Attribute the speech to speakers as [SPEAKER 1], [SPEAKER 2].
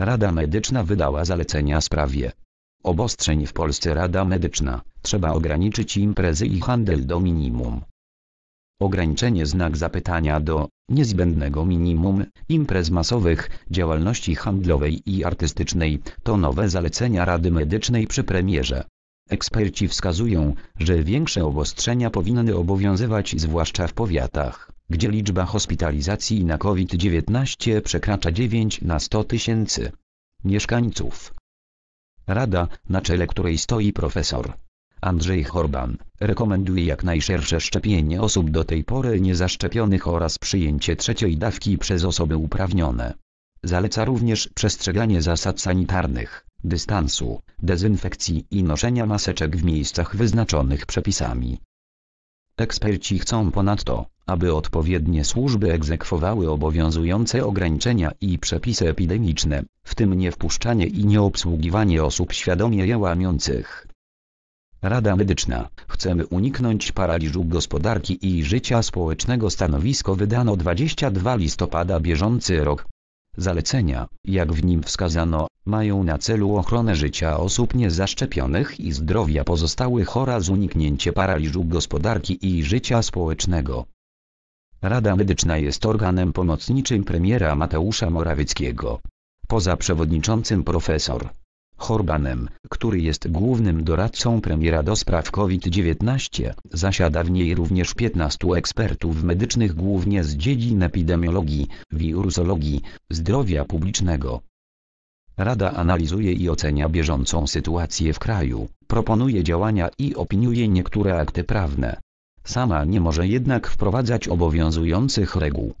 [SPEAKER 1] Rada Medyczna wydała zalecenia w sprawie obostrzeń w Polsce Rada Medyczna, trzeba ograniczyć imprezy i handel do minimum. Ograniczenie znak zapytania do niezbędnego minimum imprez masowych, działalności handlowej i artystycznej to nowe zalecenia Rady Medycznej przy premierze. Eksperci wskazują, że większe obostrzenia powinny obowiązywać zwłaszcza w powiatach gdzie liczba hospitalizacji na COVID-19 przekracza 9 na 100 tysięcy mieszkańców. Rada, na czele której stoi profesor Andrzej Horban, rekomenduje jak najszersze szczepienie osób do tej pory niezaszczepionych oraz przyjęcie trzeciej dawki przez osoby uprawnione. Zaleca również przestrzeganie zasad sanitarnych, dystansu, dezynfekcji i noszenia maseczek w miejscach wyznaczonych przepisami. Eksperci chcą ponadto, aby odpowiednie służby egzekwowały obowiązujące ograniczenia i przepisy epidemiczne, w tym niewpuszczanie i nieobsługiwanie osób świadomie je łamiących. Rada Medyczna, chcemy uniknąć paraliżu gospodarki i życia społecznego stanowisko wydano 22 listopada bieżący rok. Zalecenia, jak w nim wskazano, mają na celu ochronę życia osób niezaszczepionych i zdrowia pozostałych oraz uniknięcie paraliżu gospodarki i życia społecznego. Rada Medyczna jest organem pomocniczym premiera Mateusza Morawieckiego. Poza przewodniczącym profesor Horbanem, który jest głównym doradcą premiera do spraw COVID-19, zasiada w niej również 15 ekspertów medycznych głównie z dziedzin epidemiologii, wirusologii, zdrowia publicznego. Rada analizuje i ocenia bieżącą sytuację w kraju, proponuje działania i opiniuje niektóre akty prawne. Sama nie może jednak wprowadzać obowiązujących reguł.